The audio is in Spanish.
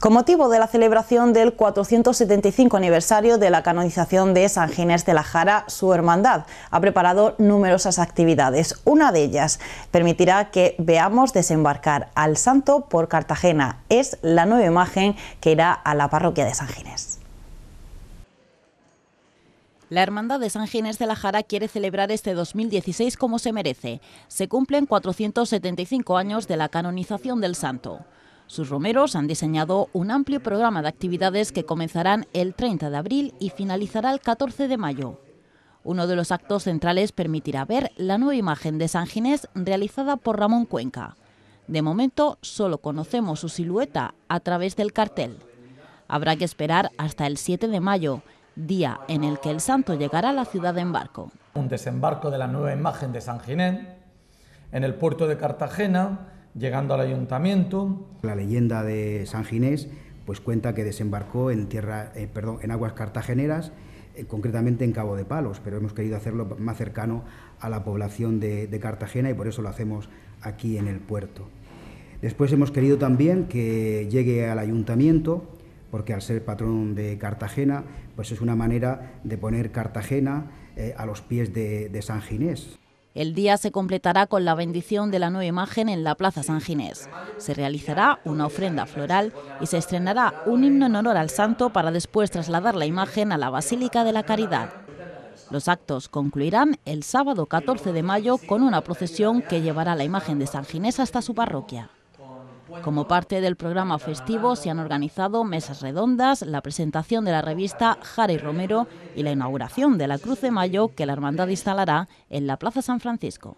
con motivo de la celebración del 475 aniversario de la canonización de San Ginés de la Jara, su hermandad ha preparado numerosas actividades. Una de ellas permitirá que veamos desembarcar al santo por Cartagena. Es la nueva imagen que irá a la parroquia de San Ginés. La Hermandad de San Ginés de la Jara quiere celebrar este 2016 como se merece. Se cumplen 475 años de la canonización del santo. Sus romeros han diseñado un amplio programa de actividades que comenzarán el 30 de abril y finalizará el 14 de mayo. Uno de los actos centrales permitirá ver la nueva imagen de San Ginés realizada por Ramón Cuenca. De momento, solo conocemos su silueta a través del cartel. Habrá que esperar hasta el 7 de mayo, día en el que el santo llegará a la ciudad en barco. Un desembarco de la nueva imagen de San Ginés en el puerto de Cartagena llegando al ayuntamiento. La leyenda de San Ginés pues cuenta que desembarcó en tierra, eh, perdón, en aguas cartageneras, eh, concretamente en Cabo de Palos, pero hemos querido hacerlo más cercano a la población de, Cartagena y por eso lo hacemos aquí en el puerto. Después hemos querido también que llegue al ayuntamiento, porque al ser patrón de Cartagena, pues es una manera de poner Cartagena eh, a los pies de, de San Ginés. El día se completará con la bendición de la nueva imagen en la Plaza San Ginés. Se realizará una ofrenda floral y se estrenará un himno en honor al santo para después trasladar la imagen a la Basílica de la Caridad. Los actos concluirán el sábado 14 de mayo con una procesión que llevará la imagen de San Ginés hasta su parroquia. Como parte del programa festivo se han organizado mesas redondas, la presentación de la revista Jara y Romero y la inauguración de la Cruz de Mayo que la Hermandad instalará en la Plaza San Francisco.